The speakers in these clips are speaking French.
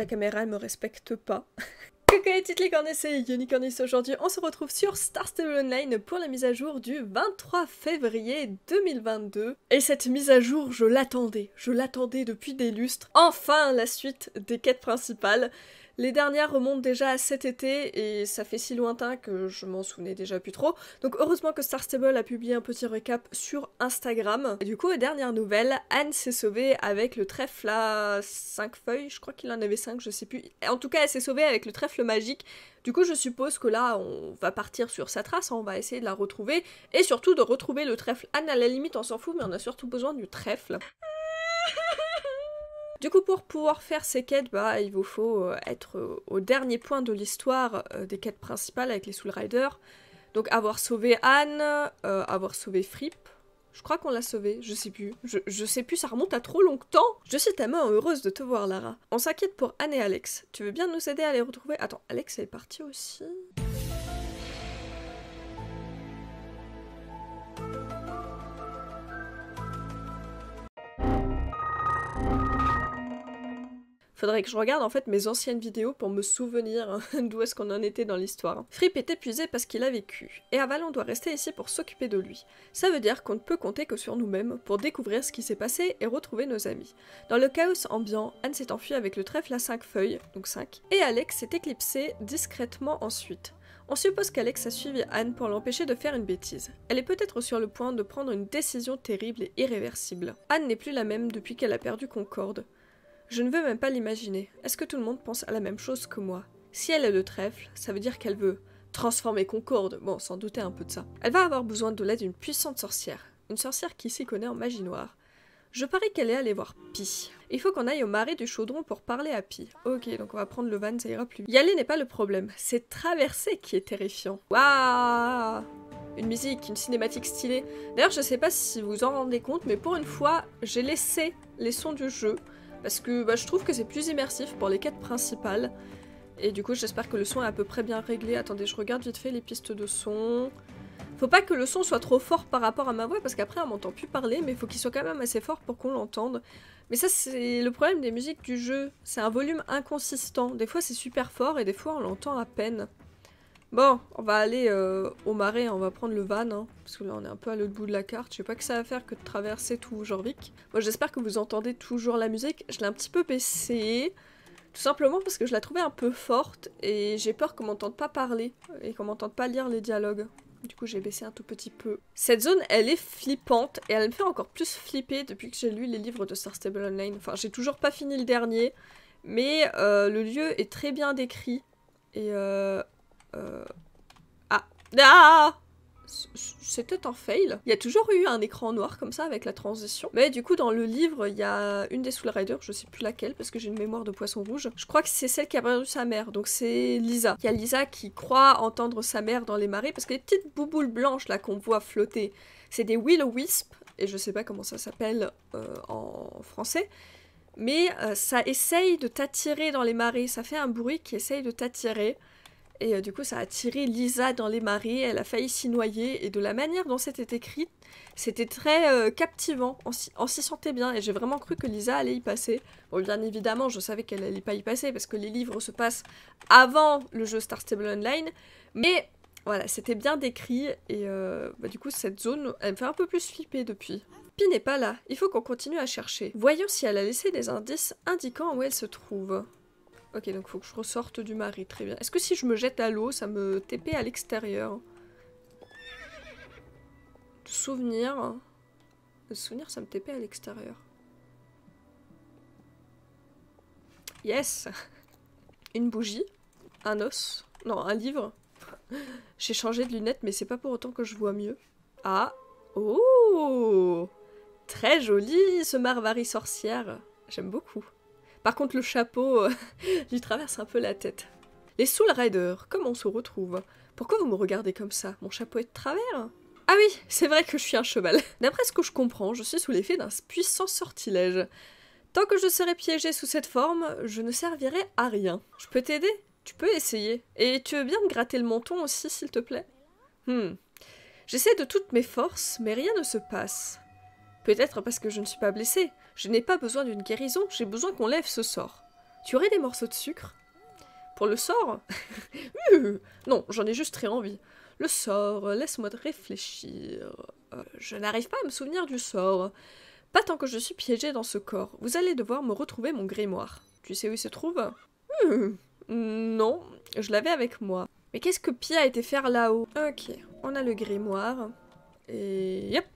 La caméra, elle me respecte pas. Coucou les petites licornes, c'est Unicornis aujourd'hui. On se retrouve sur Star Stable Online pour la mise à jour du 23 février 2022. Et cette mise à jour, je l'attendais. Je l'attendais depuis des lustres. Enfin, la suite des quêtes principales. Les dernières remontent déjà à cet été et ça fait si lointain que je m'en souvenais déjà plus trop. Donc heureusement que Star Stable a publié un petit recap sur Instagram. du coup, dernière nouvelle, Anne s'est sauvée avec le trèfle à 5 feuilles, je crois qu'il en avait 5, je sais plus. En tout cas, elle s'est sauvée avec le trèfle magique. Du coup, je suppose que là, on va partir sur sa trace, hein. on va essayer de la retrouver et surtout de retrouver le trèfle. Anne, à la limite, on s'en fout, mais on a surtout besoin du trèfle. Du coup, pour pouvoir faire ces quêtes, bah, il vous faut euh, être euh, au dernier point de l'histoire euh, des quêtes principales avec les Soul Riders. Donc avoir sauvé Anne, avoir sauvé Fripp. Je crois qu'on l'a sauvé, je sais plus. Je, je, sais plus, ça remonte à trop longtemps. Je suis tellement heureuse de te voir, Lara. On s'inquiète pour Anne et Alex. Tu veux bien nous aider à les retrouver Attends, Alex elle est partie aussi Faudrait que je regarde en fait mes anciennes vidéos pour me souvenir hein, d'où est-ce qu'on en était dans l'histoire. Hein. Fripp est épuisé parce qu'il a vécu, et Avalon doit rester ici pour s'occuper de lui. Ça veut dire qu'on ne peut compter que sur nous-mêmes pour découvrir ce qui s'est passé et retrouver nos amis. Dans le chaos ambiant, Anne s'est enfuie avec le trèfle à 5 feuilles, donc 5, et Alex s'est éclipsé discrètement ensuite. On suppose qu'Alex a suivi Anne pour l'empêcher de faire une bêtise. Elle est peut-être sur le point de prendre une décision terrible et irréversible. Anne n'est plus la même depuis qu'elle a perdu Concorde. Je ne veux même pas l'imaginer. Est-ce que tout le monde pense à la même chose que moi Si elle a de trèfle, ça veut dire qu'elle veut transformer Concorde. Bon, sans douter un peu de ça. Elle va avoir besoin de l'aide d'une puissante sorcière. Une sorcière qui s'y connaît en magie noire. Je parie qu'elle est allée voir Pi. Il faut qu'on aille au marais du chaudron pour parler à Pi. Ok, donc on va prendre le van, ça ira plus Y aller n'est pas le problème, c'est traverser qui est terrifiant. Waouh Une musique, une cinématique stylée. D'ailleurs, je sais pas si vous en rendez compte, mais pour une fois, j'ai laissé les sons du jeu parce que bah, je trouve que c'est plus immersif pour les quêtes principales. Et du coup, j'espère que le son est à peu près bien réglé. Attendez, je regarde vite fait les pistes de son. Faut pas que le son soit trop fort par rapport à ma voix, parce qu'après, on m'entend plus parler, mais faut qu'il soit quand même assez fort pour qu'on l'entende. Mais ça, c'est le problème des musiques du jeu. C'est un volume inconsistant. Des fois, c'est super fort, et des fois, on l'entend à peine. Bon, on va aller euh, au marais, on va prendre le van, hein, parce que là on est un peu à l'autre bout de la carte. Je sais pas que ça va faire que de traverser tout Jorvik. Moi j'espère que vous entendez toujours la musique. Je l'ai un petit peu baissée, tout simplement parce que je la trouvais un peu forte et j'ai peur qu'on m'entende pas parler et qu'on m'entende pas lire les dialogues. Du coup j'ai baissé un tout petit peu. Cette zone elle est flippante et elle me fait encore plus flipper depuis que j'ai lu les livres de Star Stable Online. Enfin j'ai toujours pas fini le dernier, mais euh, le lieu est très bien décrit et... Euh, euh, ah. ah. c'était un fail. Il y a toujours eu un écran noir comme ça avec la transition. Mais du coup, dans le livre, il y a une des Soul Riders, je sais plus laquelle parce que j'ai une mémoire de poisson rouge. Je crois que c'est celle qui a perdu sa mère, donc c'est Lisa. Il y a Lisa qui croit entendre sa mère dans les marées parce que les petites bouboules blanches là qu'on voit flotter, c'est des will wisp et je sais pas comment ça s'appelle euh, en français. Mais euh, ça essaye de t'attirer dans les marées, ça fait un bruit qui essaye de t'attirer et euh, du coup ça a tiré Lisa dans les marées, elle a failli s'y noyer, et de la manière dont c'était écrit, c'était très euh, captivant, on s'y sentait bien, et j'ai vraiment cru que Lisa allait y passer. Bon bien évidemment je savais qu'elle allait pas y passer, parce que les livres se passent avant le jeu Star Stable Online, mais voilà, c'était bien décrit, et euh, bah, du coup cette zone, elle me fait un peu plus flipper depuis. Pi n'est pas là, il faut qu'on continue à chercher. Voyons si elle a laissé des indices indiquant où elle se trouve. Ok, donc faut que je ressorte du mari, très bien. Est-ce que si je me jette à l'eau, ça me TP à l'extérieur Souvenir. Le souvenir, ça me TP à l'extérieur. Yes Une bougie, un os, non, un livre. J'ai changé de lunettes, mais c'est pas pour autant que je vois mieux. Ah Oh Très joli ce Marvari sorcière J'aime beaucoup. Par contre, le chapeau, euh, lui traverse un peu la tête. Les Soul Riders, comment on se retrouve Pourquoi vous me regardez comme ça Mon chapeau est de travers Ah oui, c'est vrai que je suis un cheval. D'après ce que je comprends, je suis sous l'effet d'un puissant sortilège. Tant que je serai piégé sous cette forme, je ne servirai à rien. Je peux t'aider Tu peux essayer. Et tu veux bien me gratter le menton aussi, s'il te plaît Hmm. J'essaie de toutes mes forces, mais rien ne se passe. Peut-être parce que je ne suis pas blessée. Je n'ai pas besoin d'une guérison, j'ai besoin qu'on lève ce sort. Tu aurais des morceaux de sucre Pour le sort euh, Non, j'en ai juste très envie. Le sort, laisse-moi réfléchir. Euh, je n'arrive pas à me souvenir du sort. Pas tant que je suis piégée dans ce corps. Vous allez devoir me retrouver mon grimoire. Tu sais où il se trouve euh, Non, je l'avais avec moi. Mais qu'est-ce que Pia a été faire là-haut Ok, on a le grimoire. Et... Yep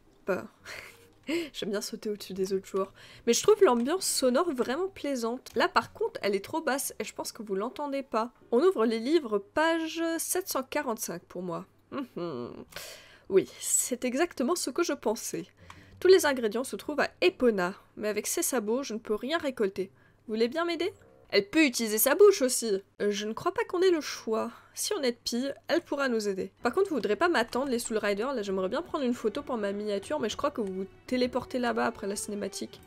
J'aime bien sauter au-dessus des autres jours. Mais je trouve l'ambiance sonore vraiment plaisante. Là par contre, elle est trop basse et je pense que vous l'entendez pas. On ouvre les livres page 745 pour moi. Mhm. oui, c'est exactement ce que je pensais. Tous les ingrédients se trouvent à Epona, mais avec ses sabots, je ne peux rien récolter. Vous voulez bien m'aider elle peut utiliser sa bouche aussi. Euh, je ne crois pas qu'on ait le choix. Si on est de elle pourra nous aider. Par contre, vous voudrez pas m'attendre, les Soul Riders. Là, j'aimerais bien prendre une photo pour ma miniature, mais je crois que vous vous téléportez là-bas après la cinématique.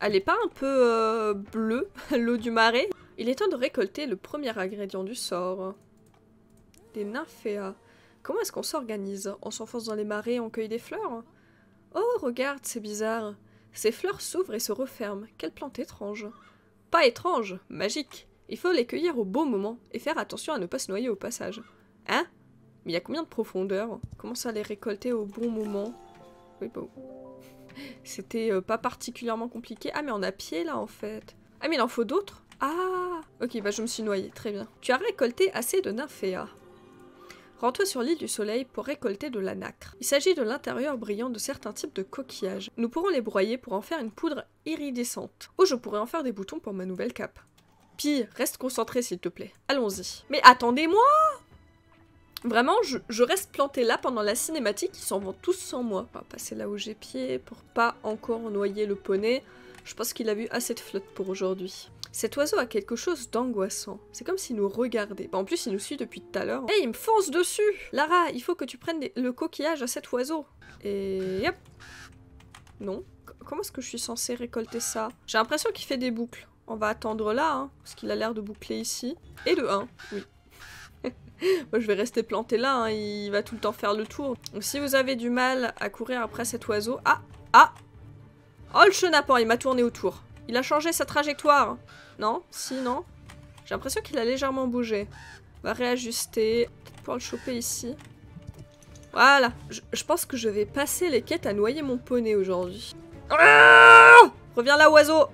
Elle est pas un peu euh, bleue, l'eau du marais Il est temps de récolter le premier ingrédient du sort. Des nymphéas. Comment est-ce qu'on s'organise On s'enfonce dans les marais, on cueille des fleurs Oh, regarde, c'est bizarre. Ces fleurs s'ouvrent et se referment. Quelle plante étrange. Pas étrange, magique. Il faut les cueillir au bon moment et faire attention à ne pas se noyer au passage. Hein Mais il y a combien de profondeur Comment ça les récolter au bon moment Oui, bon. C'était euh, pas particulièrement compliqué. Ah, mais on a pied là en fait. Ah, mais il en faut d'autres Ah Ok, bah je me suis noyée, très bien. Tu as récolté assez de nymphéas. Rends-toi sur l'île du Soleil pour récolter de la nacre. Il s'agit de l'intérieur brillant de certains types de coquillages. Nous pourrons les broyer pour en faire une poudre iridescente. Ou oh, je pourrais en faire des boutons pour ma nouvelle cape. Pire, reste concentré s'il te plaît. Allons-y. Mais attendez-moi Vraiment, je, reste planté là pendant la cinématique, ils s'en vont tous sans moi. On va passer là où j'ai pied pour pas encore noyer le poney. Je pense qu'il a vu assez de flotte pour aujourd'hui. Cet oiseau a quelque chose d'angoissant. C'est comme s'il nous regardait. Bah, en plus, il nous suit depuis tout à l'heure. Hey, il me fonce dessus Lara, il faut que tu prennes le coquillage à cet oiseau. Et hop Non. comment est-ce que je suis censée récolter ça J'ai l'impression qu'il fait des boucles. On va attendre là, hein, parce qu'il a l'air de boucler ici. Et de 1, oui. Moi, je vais rester planté là, hein. il va tout le temps faire le tour. Donc, si vous avez du mal à courir après cet oiseau... Ah Ah Oh, le chenapan, il m'a tourné autour. Il a changé sa trajectoire. Non Si, non J'ai l'impression qu'il a légèrement bougé. va réajuster. pour le choper ici. Voilà. Je, pense que je vais passer les quêtes à noyer mon poney aujourd'hui. Ah Reviens là, oiseau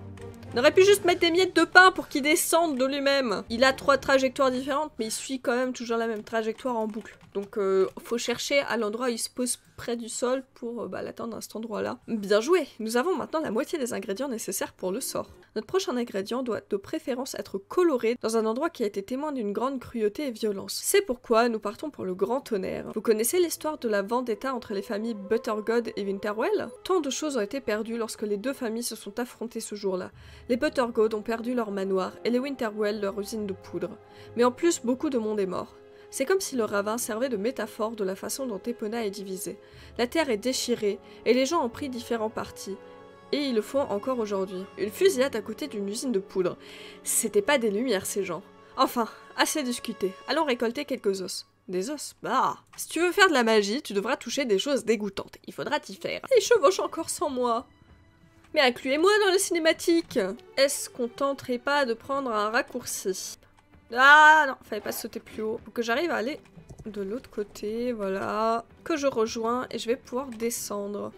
Il aurait pu juste mettre des miettes de pain pour qu'il descende de lui-même. Il a trois trajectoires différentes, mais il suit quand même toujours la même trajectoire en boucle. Donc, euh, faut chercher à l'endroit où il se pose près du sol pour euh, bah, à cet endroit-là. Bien joué Nous avons maintenant la moitié des ingrédients nécessaires pour le sort. Notre prochain ingrédient doit de préférence être coloré dans un endroit qui a été témoin d'une grande cruauté et violence. C'est pourquoi nous partons pour le grand tonnerre. Vous connaissez l'histoire de la vendetta entre les familles Buttergod et Winterwell Tant de choses ont été perdues lorsque les deux familles se sont affrontées ce jour-là. Les Buttergod ont perdu leur manoir et les Winterwell leur usine de poudre. Mais en plus, beaucoup de monde est mort. C'est comme si le ravin servait de métaphore de la façon dont Epona est divisée. La terre est déchirée et les gens ont pris différents partis. Et ils le font encore aujourd'hui. Une fusillade à côté d'une usine de poudre. C'était pas des lumières, ces gens. Enfin, assez discuté. Allons récolter quelques os. Des os Bah Si tu veux faire de la magie, tu devras toucher des choses dégoûtantes. Il faudra t'y faire. Et chevauchent encore sans moi. Mais incluez-moi dans le cinématique Est-ce qu'on tenterait pas de prendre un raccourci ah non, fallait pas sauter plus haut. Faut que j'arrive à aller de l'autre côté, voilà. Que je rejoins et je vais pouvoir descendre.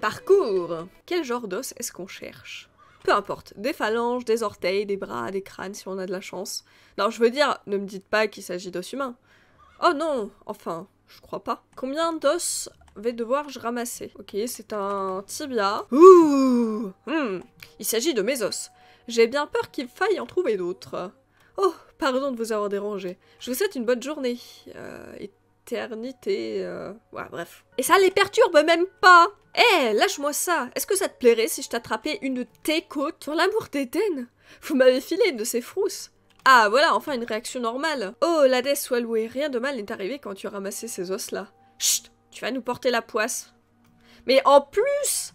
Parcours Quel genre d'os est-ce qu'on cherche Peu importe, des phalanges, des orteils, des bras, des crânes si on a de la chance. Non, je veux dire, ne me dites pas qu'il s'agit d'os humains. Oh non Enfin, je crois pas. Combien d'os vais devoir-je ramasser Ok, c'est un tibia. Ouh hmm. Il s'agit de mes os. J'ai bien peur qu'il faille en trouver d'autres. Oh, pardon de vous avoir dérangé. Je vous souhaite une bonne journée. Euh, éternité... Euh, ouais, bref. Et ça les perturbe même pas Eh, lâche-moi ça Est-ce que ça te plairait si je t'attrapais une de tes côtes pour l'amour d'Eden Vous m'avez filé une de ces frousses ah, voilà, enfin une réaction normale. Oh, l'Hadès soit louée, rien de mal n'est arrivé quand tu as ramassé ces os-là. Chut, tu vas nous porter la poisse. Mais en plus,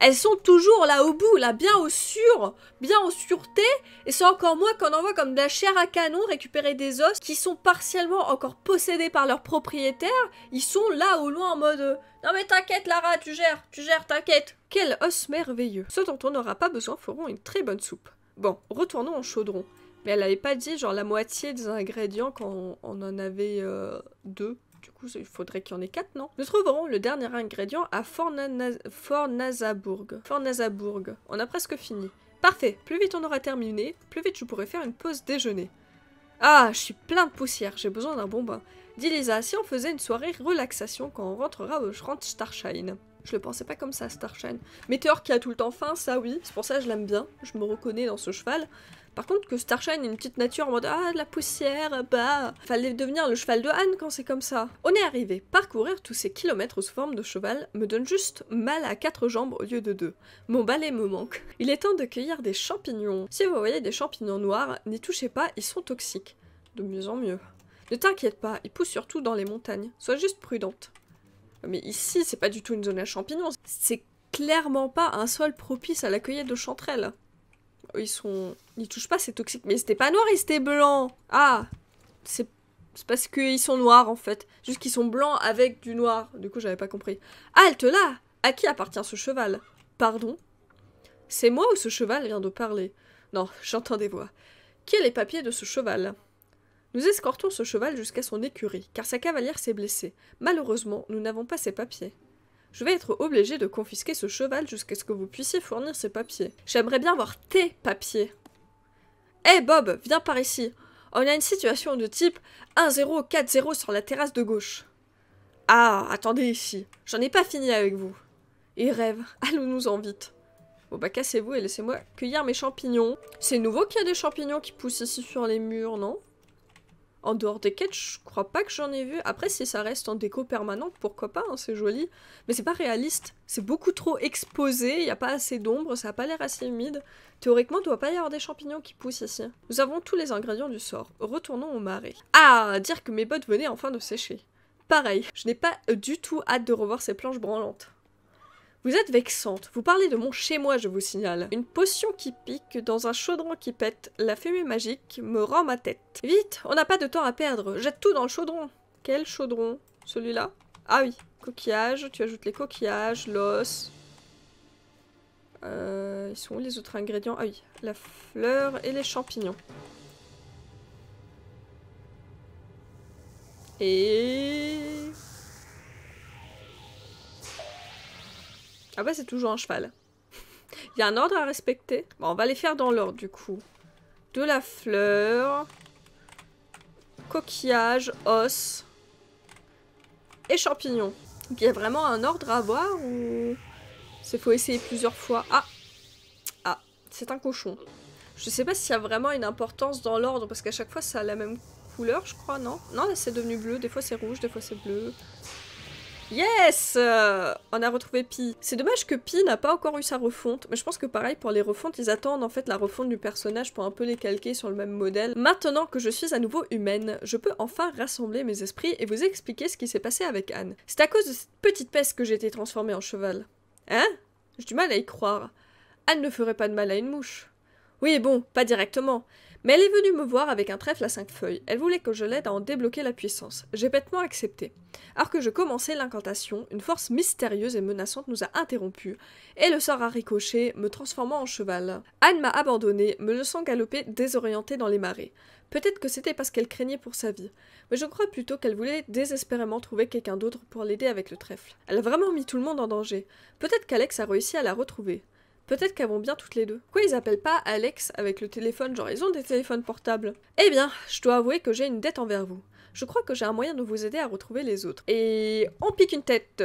elles sont toujours là au bout, là bien au sûr, bien en sûreté, et c'est encore moi qu'on envoie comme de la chair à canon récupérer des os qui sont partiellement encore possédés par leurs propriétaires, ils sont là au loin en mode euh, Non mais t'inquiète Lara, tu gères, tu gères, t'inquiète Quel os merveilleux Ceux dont on n'aura pas besoin feront une très bonne soupe. Bon, retournons en chaudron. Mais elle avait pas dit genre la moitié des ingrédients quand on, en avait euh, deux. Du coup, il faudrait qu'il y en ait 4, non Nous trouverons le dernier ingrédient à Fort Nasabourg, On a presque fini. Parfait, plus vite on aura terminé, plus vite je pourrai faire une pause déjeuner. Ah, je suis plein de poussière, j'ai besoin d'un bon bain. Dis Lisa, si on faisait une soirée relaxation quand on rentrera au Grand Starshine je le pensais pas comme ça, Starshine. Météor qui a tout le temps faim, ça oui, c'est pour ça que je l'aime bien, je me reconnais dans ce cheval. Par contre, que Starshine ait une petite nature en mode Ah, la poussière, bah. Fallait devenir le cheval de Anne quand c'est comme ça. On est arrivé. Parcourir tous ces kilomètres sous forme de cheval me donne juste mal à quatre jambes au lieu de deux. Mon balai me manque. Il est temps de cueillir des champignons. Si vous voyez des champignons noirs, n'y touchez pas, ils sont toxiques. De mieux en mieux. Ne t'inquiète pas, ils poussent surtout dans les montagnes. Sois juste prudente. Mais ici, c'est pas du tout une zone à champignons. C'est clairement pas un sol propice à la cueillette de chanterelles. Ils sont... Ils touchent pas, c'est toxique. Mais ils pas noirs, ils étaient blancs. Ah C'est parce qu'ils sont noirs, en fait. Juste qu'ils sont blancs avec du noir. Du coup, j'avais pas compris. Halte là À qui appartient ce cheval Pardon C'est moi ou ce cheval vient de parler Non, j'entends des voix. Qui est les papiers de ce cheval nous escortons ce cheval jusqu'à son écurie, car sa cavalière s'est blessée. Malheureusement, nous n'avons pas ses papiers. Je vais être obligé de confisquer ce cheval jusqu'à ce que vous puissiez fournir ses papiers. J'aimerais bien voir tes papiers. Hé Bob, viens par ici. On a une situation de type 1-0-4-0 sur la terrasse de gauche. Ah, attendez ici. J'en ai pas fini avec vous. Et rêve, allons-nous-en vite. Bon bah cassez-vous et laissez-moi cueillir mes champignons. C'est nouveau qu'il y a des champignons qui poussent ici sur les murs, non en dehors des quêtes, je crois pas que j'en ai vu. Après, si ça reste en déco permanente, pourquoi pas, hein, c'est joli. Mais c'est pas réaliste. C'est beaucoup trop exposé, il n'y a pas assez d'ombre, ça a pas l'air assez humide. Théoriquement, il doit pas y avoir des champignons qui poussent ici. Nous avons tous les ingrédients du sort. Retournons au marais. Ah, dire que mes bottes venaient enfin de sécher. Pareil, je n'ai pas du tout hâte de revoir ces planches branlantes. Vous êtes vexante, vous parlez de mon chez-moi, je vous signale. Une potion qui pique dans un chaudron qui pète, la fumée magique me rend ma tête. Vite, on n'a pas de temps à perdre, jette tout dans le chaudron. Quel chaudron Celui-là Ah oui, coquillage. tu ajoutes les coquillages, l'os. Euh, ils sont où les autres ingrédients Ah oui, la fleur et les champignons. Et... Ah bah c'est toujours un cheval. Il y a un ordre à respecter. Bon, on va les faire dans l'ordre du coup. De la fleur, coquillage, os et champignons. il y a vraiment un ordre à avoir ou c'est faut essayer plusieurs fois. Ah Ah, c'est un cochon. Je sais pas s'il y a vraiment une importance dans l'ordre parce qu'à chaque fois ça a la même couleur, je crois, non Non, là c'est devenu bleu, des fois c'est rouge, des fois c'est bleu. Yes euh, On a retrouvé Pi. C'est dommage que Pi n'a pas encore eu sa refonte, mais je pense que pareil, pour les refontes, ils attendent en fait la refonte du personnage pour un peu les calquer sur le même modèle. Maintenant que je suis à nouveau humaine, je peux enfin rassembler mes esprits et vous expliquer ce qui s'est passé avec Anne. C'est à cause de cette petite peste que j'ai été transformée en cheval. Hein J'ai du mal à y croire. Anne ne ferait pas de mal à une mouche. Oui, bon, pas directement, mais elle est venue me voir avec un trèfle à cinq feuilles. Elle voulait que je l'aide à en débloquer la puissance. J'ai bêtement accepté. Alors que je commençais l'incantation, une force mystérieuse et menaçante nous a interrompus, et le sort a ricoché, me transformant en cheval. Anne m'a abandonné, me laissant galoper désorientée dans les marées. Peut-être que c'était parce qu'elle craignait pour sa vie, mais je crois plutôt qu'elle voulait désespérément trouver quelqu'un d'autre pour l'aider avec le trèfle. Elle a vraiment mis tout le monde en danger. Peut-être qu'Alex a réussi à la retrouver. Peut-être qu'elles vont bien toutes les deux. Quoi ils appellent pas Alex avec le téléphone, genre ils ont des téléphones portables Eh bien, je dois avouer que j'ai une dette envers vous. Je crois que j'ai un moyen de vous aider à retrouver les autres. Et on pique une tête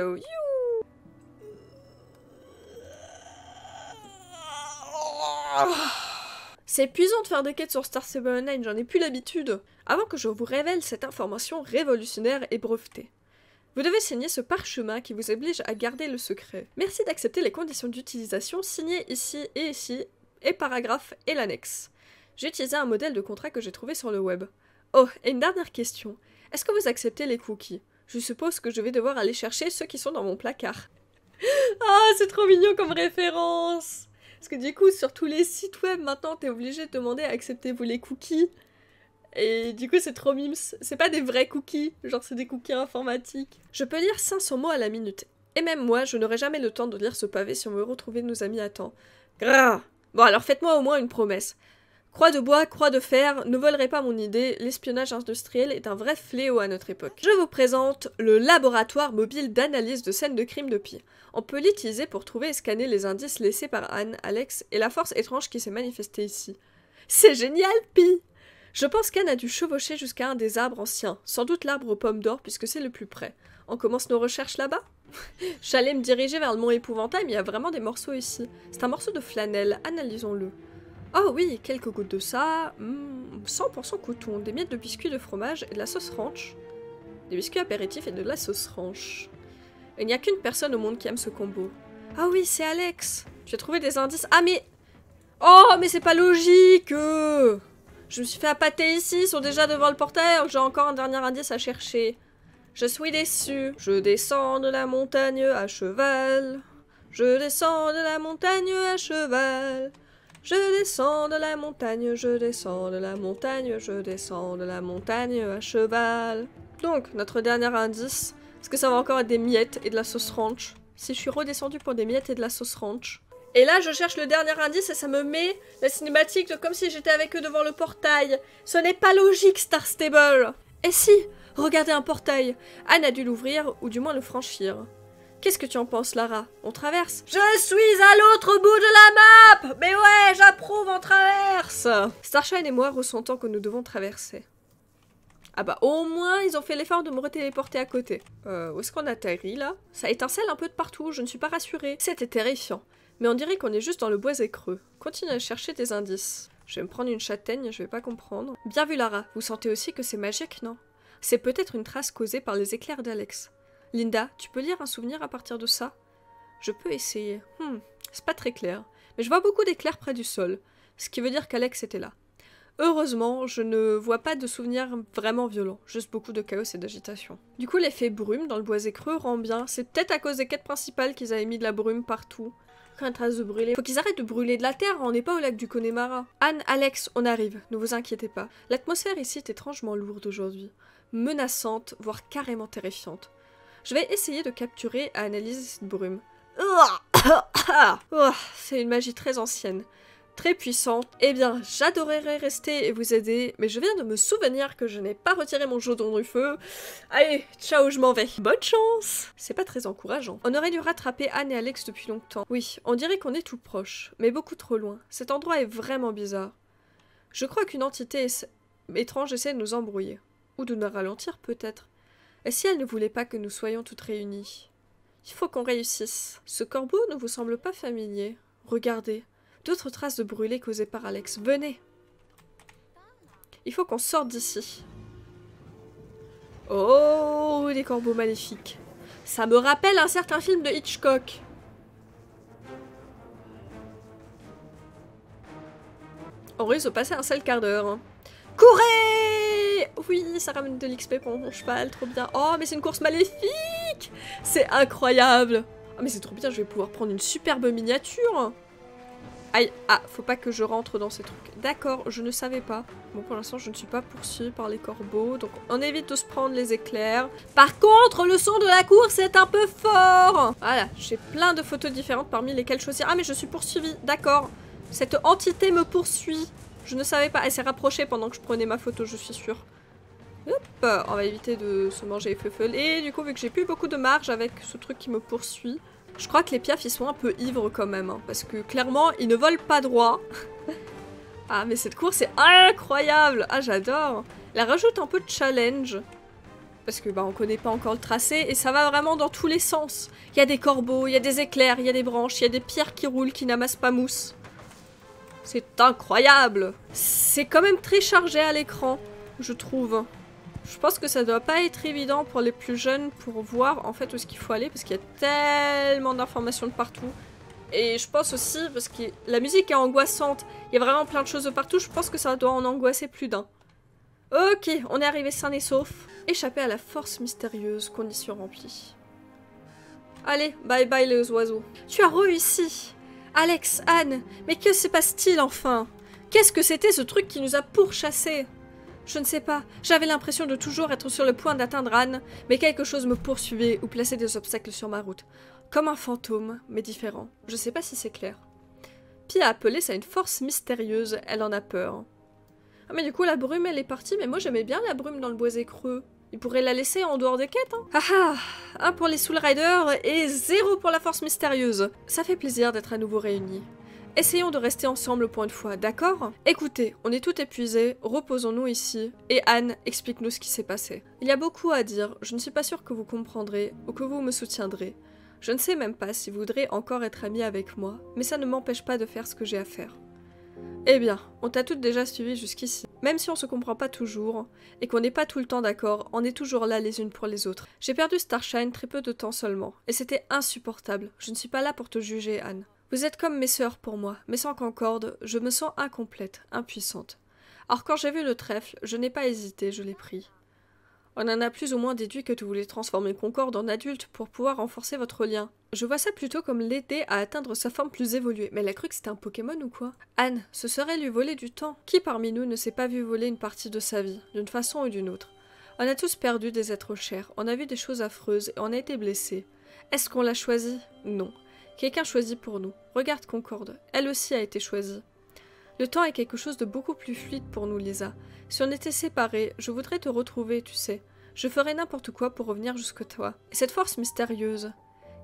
C'est épuisant de faire des quêtes sur Star Seven Online, j'en ai plus l'habitude. Avant que je vous révèle cette information révolutionnaire et brevetée. Vous devez signer ce parchemin qui vous oblige à garder le secret. Merci d'accepter les conditions d'utilisation signées ici et ici, et paragraphe et l'annexe. J'ai utilisé un modèle de contrat que j'ai trouvé sur le web. Oh, et une dernière question. Est-ce que vous acceptez les cookies Je suppose que je vais devoir aller chercher ceux qui sont dans mon placard. ah, c'est trop mignon comme référence Parce que du coup, sur tous les sites web, maintenant, t'es obligé de demander à accepter vous les cookies. Et du coup, c'est trop mimes. C'est pas des vrais cookies, genre c'est des cookies informatiques. Je peux lire 500 mots à la minute. Et même moi, je n'aurai jamais le temps de lire ce pavé si on veut retrouver nos amis à temps. Grrr Bon, alors faites-moi au moins une promesse. Croix de bois, croix de fer, ne volerez pas mon idée, l'espionnage industriel est un vrai fléau à notre époque. Je vous présente le laboratoire mobile d'analyse de scènes de crime de Pi. On peut l'utiliser pour trouver et scanner les indices laissés par Anne, Alex et la force étrange qui s'est manifestée ici. C'est génial, Pi je pense qu'Anne a dû chevaucher jusqu'à un des arbres anciens, sans doute l'arbre aux pommes d'or puisque c'est le plus près. On commence nos recherches là-bas J'allais me diriger vers le mont épouvantail, mais il y a vraiment des morceaux ici. C'est un morceau de flanelle, analysons-le. Oh oui, quelques gouttes de ça, 100% hmm, coton, des miettes de biscuits de fromage et de la sauce ranch. Des biscuits apéritifs et de la sauce ranch. Il n'y a qu'une personne au monde qui aime ce combo. Ah oui, c'est Alex J'ai trouvé des indices. Ah mais... Oh, mais c'est pas logique je me suis fait appâter ici, ils sont déjà devant le portail, j'ai encore un dernier indice à chercher. Je suis déçu, je descends de la montagne à cheval. Je descends de la montagne à cheval. Je descends de la montagne, je descends de la montagne, je descends de la montagne à cheval. Donc, notre dernier indice, est-ce que ça va encore être des miettes et de la sauce ranch Si je suis redescendu pour des miettes et de la sauce ranch, et là, je cherche le dernier indice et ça me met la cinématique comme si j'étais avec eux devant le portail. Ce n'est pas logique, Star Stable. Et si Regardez un portail. Anne a dû l'ouvrir ou du moins le franchir. Qu'est-ce que tu en penses, Lara On traverse Je suis à l'autre bout de la map Mais ouais, j'approuve, on traverse Starshine et moi ressentons que nous devons traverser. Ah bah, au moins, ils ont fait l'effort de me retéléporter à côté. Euh, où est-ce qu'on atterrit, là Ça étincelle un peu de partout, je ne suis pas rassurée. C'était terrifiant. Mais on dirait qu'on est juste dans le bois creux. Continue à chercher des indices. Je vais me prendre une châtaigne, je vais pas comprendre. Bien vu Lara, vous sentez aussi que c'est magique, non C'est peut-être une trace causée par les éclairs d'Alex. Linda, tu peux lire un souvenir à partir de ça Je peux essayer. Hum, c'est pas très clair. Mais je vois beaucoup d'éclairs près du sol, ce qui veut dire qu'Alex était là. Heureusement, je ne vois pas de souvenirs vraiment violents, juste beaucoup de chaos et d'agitation. Du coup, l'effet brume dans le bois creux rend bien. C'est peut-être à cause des quêtes principales qu'ils avaient mis de la brume partout trace de brûler Faut qu'ils arrêtent de brûler de la terre, on n'est pas au lac du Connemara. Anne, Alex, on arrive, ne vous inquiétez pas. L'atmosphère ici est étrangement lourde aujourd'hui. Menaçante, voire carrément terrifiante. Je vais essayer de capturer et analyser cette brume. C'est une magie très ancienne très puissante. Eh bien, j'adorerais rester et vous aider, mais je viens de me souvenir que je n'ai pas retiré mon jaudon du feu. Allez, ciao, je m'en vais. Bonne chance C'est pas très encourageant. On aurait dû rattraper Anne et Alex depuis longtemps. Oui, on dirait qu'on est tout proche, mais beaucoup trop loin. Cet endroit est vraiment bizarre. Je crois qu'une entité étrange essaie de nous embrouiller. Ou de nous ralentir, peut-être. Et si elle ne voulait pas que nous soyons toutes réunies Il faut qu'on réussisse. Ce corbeau ne vous semble pas familier. Regardez, D'autres traces de brûlés causées par Alex. Venez Il faut qu'on sorte d'ici. Oh, des corbeaux maléfiques. Ça me rappelle un certain film de Hitchcock. On risque de passer un seul quart d'heure. Courrez hein. Courez Oui, ça ramène de l'XP pour mon cheval, trop bien. Oh, mais c'est une course maléfique C'est incroyable Ah, mais c'est trop bien, je vais pouvoir prendre une superbe miniature Aïe, ah, faut pas que je rentre dans ces trucs. D'accord, je ne savais pas. Bon, pour l'instant, je ne suis pas poursuivie par les corbeaux, donc on évite de se prendre les éclairs. Par contre, le son de la course est un peu fort Voilà, j'ai plein de photos différentes parmi lesquelles choisir. Ah, mais je suis poursuivie, d'accord. Cette entité me poursuit. Je ne savais pas. Elle s'est rapprochée pendant que je prenais ma photo, je suis sûre. Hop, on va éviter de se manger les Et du coup, vu que j'ai plus beaucoup de marge avec ce truc qui me poursuit, je crois que les piafs, ils sont un peu ivres quand même, hein, parce que clairement, ils ne volent pas droit. ah, mais cette course est incroyable Ah, j'adore Elle rajoute un peu de challenge, parce que bah, on connaît pas encore le tracé, et ça va vraiment dans tous les sens. Il y a des corbeaux, il y a des éclairs, il y a des branches, il y a des pierres qui roulent, qui n'amassent pas mousse. C'est incroyable C'est quand même très chargé à l'écran, je trouve. Je pense que ça doit pas être évident pour les plus jeunes pour voir en fait où ce qu'il faut aller parce qu'il y a tellement d'informations de partout. Et je pense aussi, parce que la musique est angoissante, il y a vraiment plein de choses de partout, je pense que ça doit en angoisser plus d'un. Ok, on est arrivé sain et sauf. Échapper à la force mystérieuse, condition remplie. Allez, bye bye les oiseaux. Tu as réussi Alex, Anne, mais que se passe-t-il enfin Qu'est-ce que c'était ce truc qui nous a pourchassés je ne sais pas, j'avais l'impression de toujours être sur le point d'atteindre Anne, mais quelque chose me poursuivait ou plaçait des obstacles sur ma route. Comme un fantôme, mais différent. Je ne sais pas si c'est clair. Pia a appelé ça une force mystérieuse, elle en a peur. Ah mais du coup la brume elle est partie, mais moi j'aimais bien la brume dans le boisé creux. Il pourrait la laisser en dehors des quêtes, hein Ah ah Un pour les Soul Riders et zéro pour la force mystérieuse Ça fait plaisir d'être à nouveau réunis. Essayons de rester ensemble pour une fois, d'accord Écoutez, on est tout épuisé, reposons-nous ici, et Anne, explique-nous ce qui s'est passé. Il y a beaucoup à dire, je ne suis pas sûre que vous comprendrez ou que vous me soutiendrez. Je ne sais même pas si vous voudrez encore être ami avec moi, mais ça ne m'empêche pas de faire ce que j'ai à faire. Eh bien, on t'a toutes déjà suivi jusqu'ici. Même si on se comprend pas toujours, et qu'on n'est pas tout le temps d'accord, on est toujours là les unes pour les autres. J'ai perdu Starshine très peu de temps seulement, et c'était insupportable. Je ne suis pas là pour te juger, Anne. Vous êtes comme mes sœurs pour moi, mais sans concorde, je me sens incomplète, impuissante. Alors quand j'ai vu le trèfle, je n'ai pas hésité, je l'ai pris. On en a plus ou moins déduit que tu voulais transformer Concorde en adulte pour pouvoir renforcer votre lien. Je vois ça plutôt comme l'aider à atteindre sa forme plus évoluée. Mais elle a cru que c'était un Pokémon ou quoi Anne, ce serait lui voler du temps. Qui parmi nous ne s'est pas vu voler une partie de sa vie, d'une façon ou d'une autre On a tous perdu des êtres chers, on a vu des choses affreuses et on a été blessés. Est-ce qu'on l'a choisi Non. Quelqu'un choisit pour nous. Regarde Concorde, elle aussi a été choisie. Le temps est quelque chose de beaucoup plus fluide pour nous, Lisa. Si on était séparés, je voudrais te retrouver, tu sais. Je ferais n'importe quoi pour revenir jusque toi. Et cette force mystérieuse.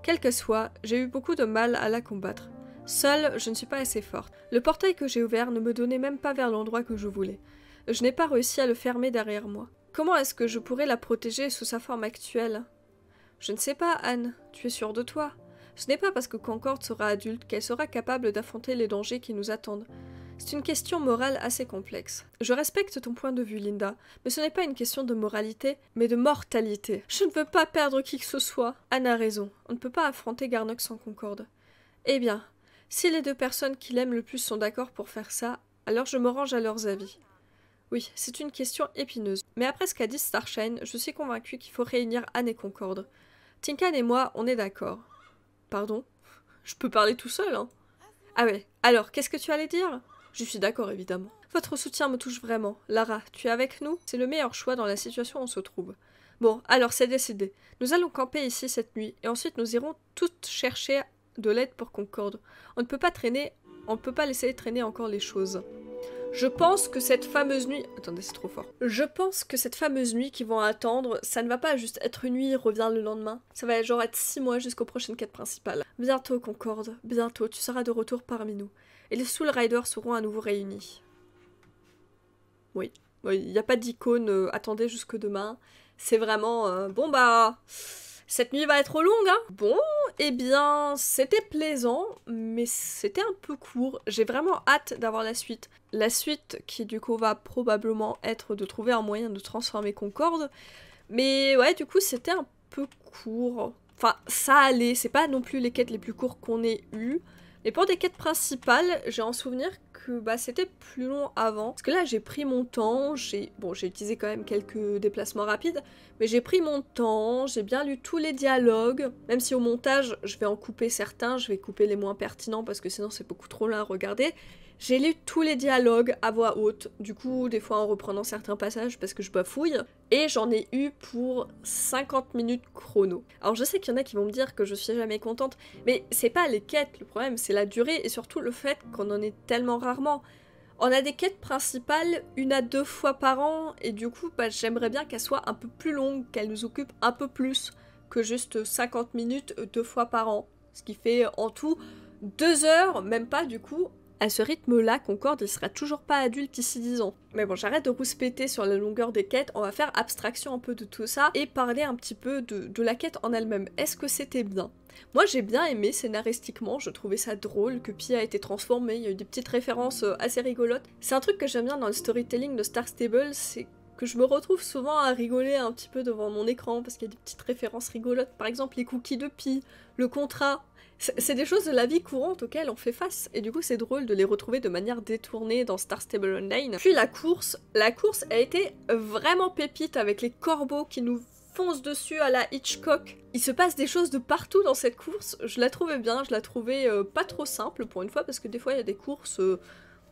Quelle que soit, j'ai eu beaucoup de mal à la combattre. Seule, je ne suis pas assez forte. Le portail que j'ai ouvert ne me donnait même pas vers l'endroit que je voulais. Je n'ai pas réussi à le fermer derrière moi. Comment est-ce que je pourrais la protéger sous sa forme actuelle Je ne sais pas, Anne. Tu es sûre de toi ce n'est pas parce que Concorde sera adulte qu'elle sera capable d'affronter les dangers qui nous attendent. C'est une question morale assez complexe. Je respecte ton point de vue, Linda, mais ce n'est pas une question de moralité, mais de mortalité. Je ne veux pas perdre qui que ce soit. Anne a raison, on ne peut pas affronter Garnock sans Concorde. Eh bien, si les deux personnes qu'il aime le plus sont d'accord pour faire ça, alors je me range à leurs avis. Oui, c'est une question épineuse, mais après ce qu'a dit Starshine, je suis convaincue qu'il faut réunir Anne et Concorde. Tinkan et moi, on est d'accord. Pardon Je peux parler tout seul, hein Ah ouais, alors qu'est-ce que tu allais dire Je suis d'accord, évidemment. Votre soutien me touche vraiment. Lara, tu es avec nous C'est le meilleur choix dans la situation où on se trouve. Bon, alors c'est décidé. Nous allons camper ici cette nuit, et ensuite nous irons toutes chercher de l'aide pour Concorde. On ne peut pas traîner, on ne peut pas laisser traîner encore les choses. Je pense que cette fameuse nuit... Attendez, c'est trop fort. Je pense que cette fameuse nuit qu'ils vont attendre, ça ne va pas juste être une nuit, revient le lendemain. Ça va genre être six mois jusqu'aux prochaines quêtes principales. Bientôt, Concorde, bientôt, tu seras de retour parmi nous. Et les Soul Riders seront à nouveau réunis. Oui. Il n'y a pas d'icône, euh, attendez jusque demain. C'est vraiment... Euh, bon bah... Cette nuit va être longue, hein Bon, eh bien, c'était plaisant, mais c'était un peu court. J'ai vraiment hâte d'avoir la suite. La suite qui, du coup, va probablement être de trouver un moyen de transformer Concorde. Mais ouais, du coup, c'était un peu court. Enfin, ça allait. C'est pas non plus les quêtes les plus courtes qu'on ait eues. Et pour des quêtes principales, j'ai en souvenir que bah, c'était plus long avant. Parce que là, j'ai pris mon temps, j'ai bon, j'ai utilisé quand même quelques déplacements rapides, mais j'ai pris mon temps, j'ai bien lu tous les dialogues, même si au montage, je vais en couper certains, je vais couper les moins pertinents parce que sinon c'est beaucoup trop long à regarder. J'ai lu tous les dialogues à voix haute, du coup des fois en reprenant certains passages parce que je bafouille, et j'en ai eu pour 50 minutes chrono. Alors je sais qu'il y en a qui vont me dire que je suis jamais contente, mais c'est pas les quêtes le problème, c'est la durée et surtout le fait qu'on en est tellement rarement. On a des quêtes principales une à deux fois par an, et du coup bah, j'aimerais bien qu'elles soient un peu plus longues, qu'elles nous occupent un peu plus que juste 50 minutes deux fois par an. Ce qui fait en tout deux heures, même pas du coup, à ce rythme-là, Concorde, il sera toujours pas adulte d'ici 10 ans. Mais bon, j'arrête de rouspéter sur la longueur des quêtes, on va faire abstraction un peu de tout ça et parler un petit peu de, la quête en elle-même. Est-ce que c'était bien Moi j'ai bien aimé scénaristiquement, je trouvais ça drôle que Pia a été transformée, il y a eu des petites références euh, assez rigolotes. C'est un truc que j'aime bien dans le storytelling de Star Stable, c'est que je me retrouve souvent à rigoler un petit peu devant mon écran parce qu'il y a des petites références rigolotes. Par exemple, les cookies de pie, le contrat. C'est des choses de la vie courante auxquelles on fait face, et du coup c'est drôle de les retrouver de manière détournée dans Star Stable Online. Puis la course, la course a été vraiment pépite avec les corbeaux qui nous foncent dessus à la Hitchcock. Il se passe des choses de partout dans cette course, je la trouvais bien, je la trouvais euh, pas trop simple pour une fois, parce que des fois il y a des courses... Euh,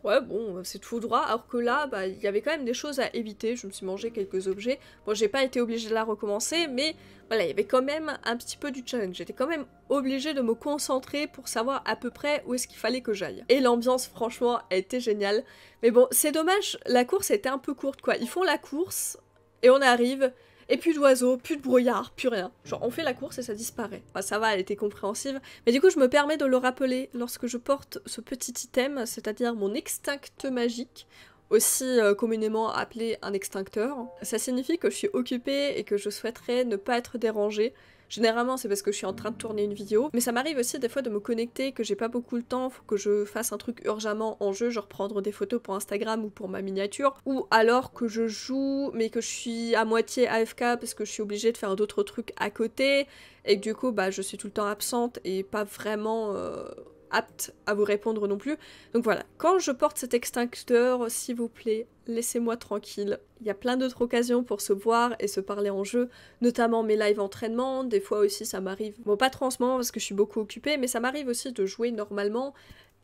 ouais bon c'est tout droit alors que là bah il y avait quand même des choses à éviter je me suis mangé quelques objets bon j'ai pas été obligée de la recommencer mais voilà il y avait quand même un petit peu du challenge j'étais quand même obligée de me concentrer pour savoir à peu près où est-ce qu'il fallait que j'aille et l'ambiance franchement était géniale mais bon c'est dommage la course était un peu courte quoi ils font la course et on arrive et plus d'oiseaux, plus de brouillard, plus rien. Genre on fait la course et ça disparaît. Enfin, ça va, elle était compréhensive. Mais du coup je me permets de le rappeler lorsque je porte ce petit item, c'est-à-dire mon extincte magique aussi euh, communément appelé un extincteur. Ça signifie que je suis occupée et que je souhaiterais ne pas être dérangée. Généralement, c'est parce que je suis en train de tourner une vidéo, mais ça m'arrive aussi des fois de me connecter, que j'ai pas beaucoup le temps, faut que je fasse un truc urgemment en jeu, genre prendre des photos pour Instagram ou pour ma miniature, ou alors que je joue, mais que je suis à moitié AFK parce que je suis obligée de faire d'autres trucs à côté, et que du coup, bah, je suis tout le temps absente et pas vraiment... Euh, apte à vous répondre non plus. Donc voilà, quand je porte cet extincteur, s'il vous plaît, laissez-moi tranquille. Il y a plein d'autres occasions pour se voir et se parler en jeu, notamment mes live entraînement, des fois aussi ça m'arrive, bon pas trop en ce moment parce que je suis beaucoup occupée, mais ça m'arrive aussi de jouer normalement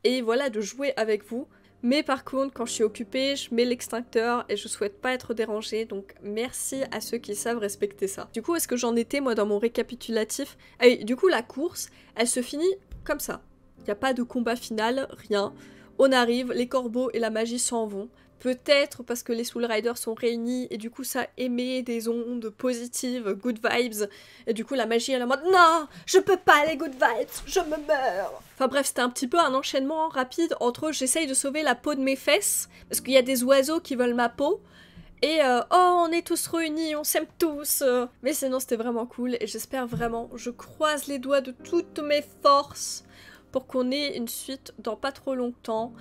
et voilà, de jouer avec vous. Mais par contre, quand je suis occupée, je mets l'extincteur et je souhaite pas être dérangée, donc merci à ceux qui savent respecter ça. Du coup, est-ce que j'en étais moi dans mon récapitulatif et du coup, la course, elle se finit comme ça. Il a pas de combat final, rien. On arrive, les corbeaux et la magie s'en vont. Peut-être parce que les Soul Riders sont réunis et du coup ça émet des ondes positives, good vibes. Et du coup la magie elle est mode Non, je peux pas les good vibes, je me meurs. Enfin bref, c'était un petit peu un enchaînement rapide entre j'essaye de sauver la peau de mes fesses parce qu'il y a des oiseaux qui veulent ma peau. Et euh, oh, on est tous réunis, on s'aime tous. Mais sinon, c'était vraiment cool et j'espère vraiment, je croise les doigts de toutes mes forces pour qu'on ait une suite dans pas trop longtemps,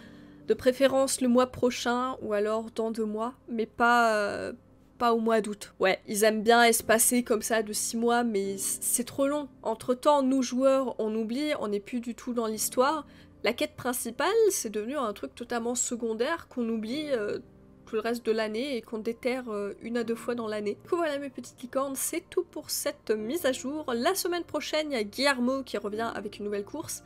de préférence le mois prochain ou alors dans deux mois, mais pas, euh, pas au mois d'août. Ouais, ils aiment bien espacer comme ça de six mois, mais c'est trop long. Entre temps, nous joueurs, on oublie, on n'est plus du tout dans l'histoire. La quête principale, c'est devenu un truc totalement secondaire qu'on oublie. Euh, tout le reste de l'année et qu'on déterre euh, une à deux fois dans l'année. voilà mes petites licornes, c'est tout pour cette mise à jour. La semaine prochaine, il y a Guillermo qui revient avec une nouvelle course.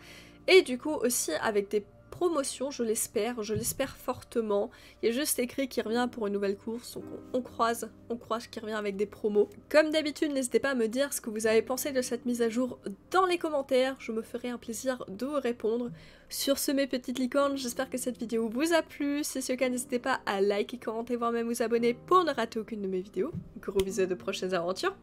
Et du coup aussi avec des promotions, je l'espère, je l'espère fortement. Il y a juste écrit qu'il revient pour une nouvelle course, donc on, croise, on croise qui revient avec des promos. Comme d'habitude, n'hésitez pas à me dire ce que vous avez pensé de cette mise à jour dans les commentaires, je me ferai un plaisir de vous répondre. Sur ce, mes petites licornes, j'espère que cette vidéo vous a plu. Si c'est le cas, n'hésitez pas à liker, commenter, voire même vous abonner pour ne rater aucune de mes vidéos. Gros bisous de prochaines aventures.